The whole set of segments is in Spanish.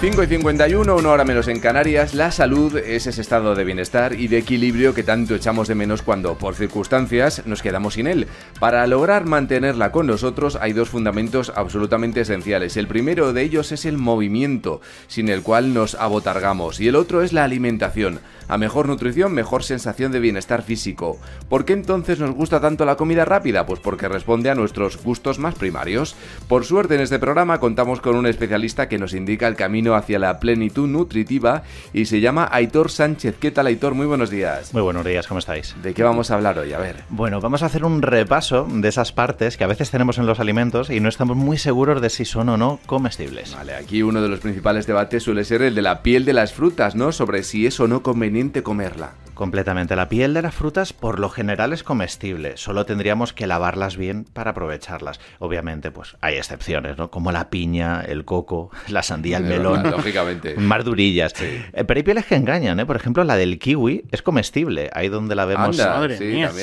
5 y 51, una hora menos en Canarias, la salud es ese estado de bienestar y de equilibrio que tanto echamos de menos cuando, por circunstancias, nos quedamos sin él. Para lograr mantenerla con nosotros hay dos fundamentos absolutamente esenciales. El primero de ellos es el movimiento, sin el cual nos abotargamos, y el otro es la alimentación. A mejor nutrición, mejor sensación de bienestar físico. ¿Por qué entonces nos gusta tanto la comida rápida? Pues porque responde a nuestros gustos más primarios. Por suerte en este programa contamos con un especialista que nos indica el camino hacia la plenitud nutritiva y se llama Aitor Sánchez. ¿Qué tal, Aitor? Muy buenos días. Muy buenos días, ¿cómo estáis? ¿De qué vamos a hablar hoy? A ver. Bueno, vamos a hacer un repaso de esas partes que a veces tenemos en los alimentos y no estamos muy seguros de si son o no comestibles. Vale, aquí uno de los principales debates suele ser el de la piel de las frutas, ¿no? Sobre si es o no conveniente comerla completamente. La piel de las frutas por lo general es comestible, solo tendríamos que lavarlas bien para aprovecharlas. Obviamente, pues hay excepciones, ¿no? Como la piña, el coco, la sandía, el melón. Lógicamente. Más durillas. Eh, pero hay pieles que engañan, ¿eh? Por ejemplo, la del kiwi es comestible, ahí donde la vemos.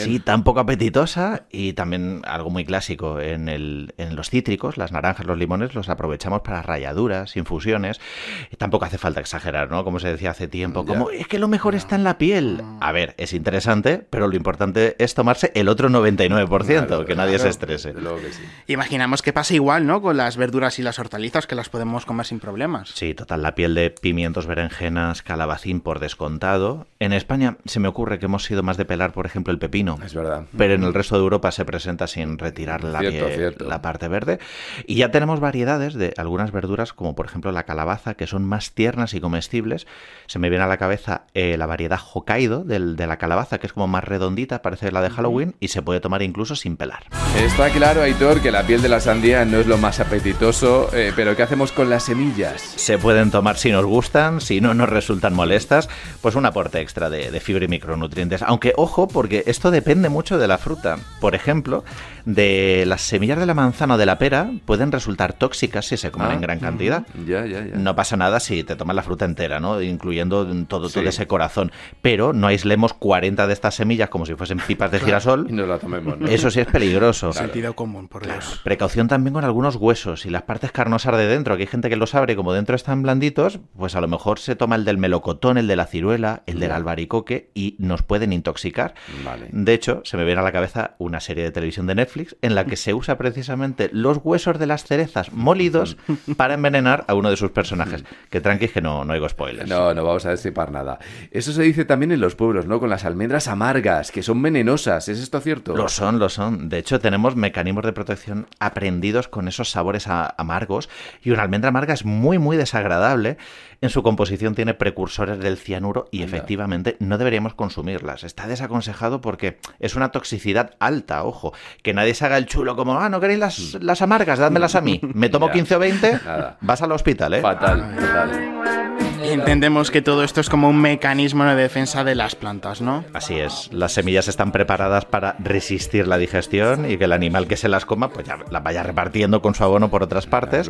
sí, tan poco apetitosa y también algo muy clásico en, el, los cítricos, las naranjas, los limones, los aprovechamos para rayaduras, infusiones. tampoco hace falta exagerar, ¿no? Como se decía hace tiempo, como es que lo mejor está en la piel a ver, es interesante, pero lo importante es tomarse el otro 99%, que nadie se estrese. Imaginamos que pasa igual, ¿no? Con las verduras y las hortalizas, que las podemos comer sin problemas. Sí, total, la piel de pimientos, berenjenas, calabacín por descontado. En España se me ocurre que hemos sido más de pelar, por ejemplo, el pepino. Es verdad. Pero en el resto de Europa se presenta sin retirar la, la parte verde. Y ya tenemos variedades de algunas verduras, como por ejemplo la calabaza, que son más tiernas y comestibles. Se me viene a la cabeza eh, la variedad Hokkaido del, de la calabaza, que es como más redondita, parece la de Halloween, y se puede tomar incluso sin pelar. Está claro, Aitor, que la piel de la sandía no es lo más apetitoso, eh, pero ¿qué hacemos con las semillas? Se pueden tomar si nos gustan, si no nos resultan molestas, pues un aporte extra de, fibra y micronutrientes. Aunque ojo, porque esto depende mucho de la fruta. Por ejemplo, de las semillas de la manzana o de la pera pueden resultar tóxicas si se comen en ah, gran cantidad. No pasa nada si te tomas la fruta entera, ¿no? Incluyendo todo, todo ese corazón. Pero no aislemos 40 de estas semillas como si fuesen pipas de girasol. y no la tomemos, Eso sí es peligroso. Sentido común, por Dios. Precaución también con algunos huesos y las partes carnosas de dentro, que hay gente que los abre como dentro están blanditos, pues a lo mejor se toma el del melocotón, el de la ciruela, el del albaricoque y nos pueden intoxicar. De hecho, se me viene a la cabeza una serie de televisión de Netflix en la que se usa precisamente los huesos de las cerezas molidos para envenenar a uno de sus personajes. Que tranqui, que no, no oigo spoilers. No, no vamos a destripar nada. Eso se dice también en los pueblos, ¿no? Con las almendras amargas, que son venenosas, ¿es esto cierto? Lo son, lo son. De hecho, tenemos mecanismos de protección aprendidos con esos sabores amargos y una almendra amarga es muy, muy desagradable. En su composición tiene precursores del cianuro y efectivamente no deberíamos consumirlas. Está desaconsejado porque es una toxicidad alta, ojo. Que nadie se haga el chulo como, ah, no queréis las, las amargas, dádmelas a mí. Me tomo 15 o 20, vas al hospital, ¿eh? Fatal, fatal entendemos que todo esto es como un mecanismo de defensa de las plantas, ¿no? Así es. Las semillas están preparadas para resistir la digestión y que el animal que se las coma pues ya las vaya repartiendo con su abono por otras partes.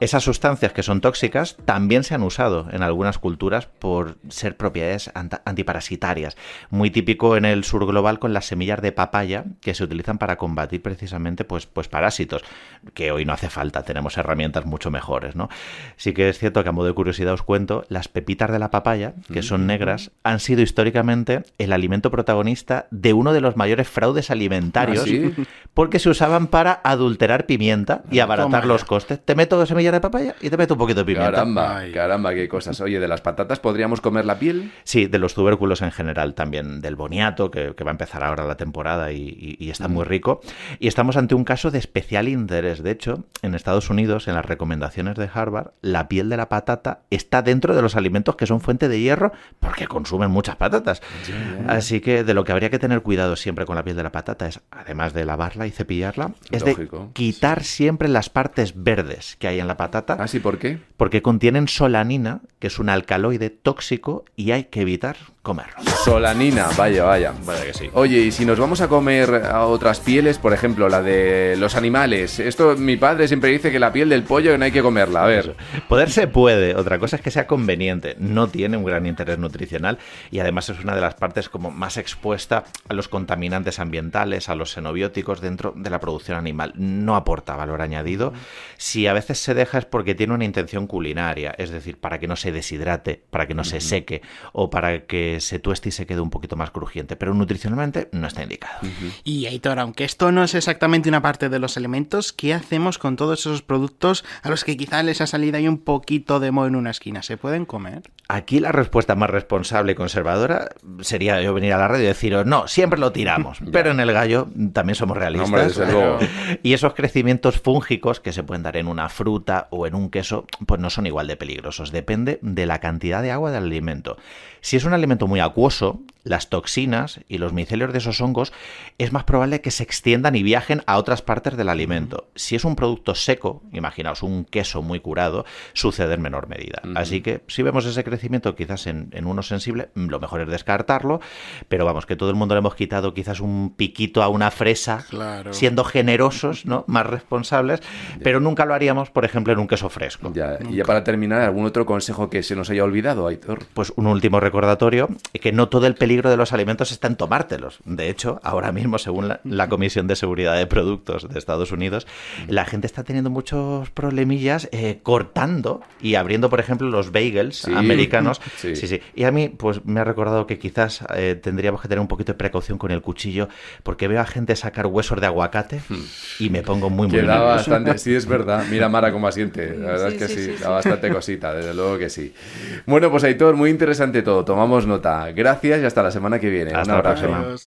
Esas sustancias que son tóxicas también se han usado en algunas culturas por ser propiedades antiparasitarias. Muy típico en el sur global con las semillas de papaya que se utilizan para combatir precisamente pues, pues parásitos, que hoy no hace falta, tenemos herramientas mucho mejores, ¿no? Sí que es cierto que a modo de curiosidad os cuento, las las pepitas de la papaya, que son negras, han sido históricamente el alimento protagonista de uno de los mayores fraudes alimentarios, ¿Ah, porque se usaban para adulterar pimienta y ah, abaratar los costes. Te meto dos semillas de papaya y te meto un poquito de pimienta. Caramba, caramba, qué cosas. Oye, de las patatas podríamos comer la piel. Sí, de los tubérculos en general también, del boniato, que, va a empezar ahora la temporada y, está muy mm. rico. Y estamos ante un caso de especial interés. De hecho, en Estados Unidos, en las recomendaciones de Harvard, la piel de la patata está dentro de los alimentos que son fuente de hierro porque consumen muchas patatas. Así que de lo que habría que tener cuidado siempre con la piel de la patata es, además de lavarla y cepillarla, es de quitar siempre las partes verdes que hay en la patata. ¿Ah, sí? ¿Por qué? Porque contienen solanina, que es un alcaloide tóxico y hay que evitar comerlo. Solanina, vaya, vaya. Vaya que sí. Oye, y si nos vamos a comer a otras pieles, por ejemplo, la de los animales. Esto mi padre siempre dice que la piel del pollo no hay que comerla. A ver. Poder se puede, otra cosa es que sea conveniente. No tiene un gran interés nutricional y además es una de las partes como más expuesta a los contaminantes ambientales, a los xenobióticos dentro de la producción animal. No aporta valor añadido. Si a veces se deja es porque tiene una intención culinaria, es decir, para que no se deshidrate, para que no se seque o para que se tueste y se quede un poquito más crujiente, pero nutricionalmente no está indicado. Y Aitor, aunque esto no es exactamente una parte de los elementos, ¿qué hacemos con todos esos productos a los que quizá les ha salido ahí un poquito de moho en una esquina? ¿Se pueden comer? Aquí la respuesta más responsable y conservadora sería yo venir a la radio y deciros, no, siempre lo tiramos, pero en el gallo también somos realistas. y esos crecimientos fúngicos que se pueden dar en una fruta o en un queso, pues no son igual de peligrosos, depende de la cantidad de agua del alimento. Si es un alimento muy acuoso, las toxinas y los micelios de esos hongos es más probable que se extiendan y viajen a otras partes del alimento. Si es un producto seco, imaginaos un queso muy curado, sucede en menor medida. Así que si vemos ese crecimiento quizás en, uno sensible, lo mejor es descartarlo, pero vamos, que todo el mundo le hemos quitado quizás un piquito a una fresa, siendo generosos, ¿no? más responsables, pero nunca lo haríamos, por ejemplo, en un queso fresco. Y ya para terminar, ¿algún otro consejo que se nos haya olvidado, Aitor? Pues un último recordatorio, que no todo el peligro de los alimentos está en tomártelos. De hecho, ahora mismo, según la, Comisión de Seguridad de Productos de Estados Unidos, la gente está teniendo muchos problemillas eh, cortando y abriendo, por ejemplo, los bagels americanos. Sí. sí. Y a mí, pues me ha recordado que quizás eh, tendríamos que tener un poquito de precaución con el cuchillo, porque veo a gente sacar huesos de aguacate y me pongo muy, muy bien. bastante, sí, es verdad. Mira, Mara, cómo asiente. La verdad es que sí, bastante cosita, desde luego que sí. Bueno, pues Aitor, muy interesante todo. Tomamos nota. Gracias y hasta la semana que viene. Hasta la próxima.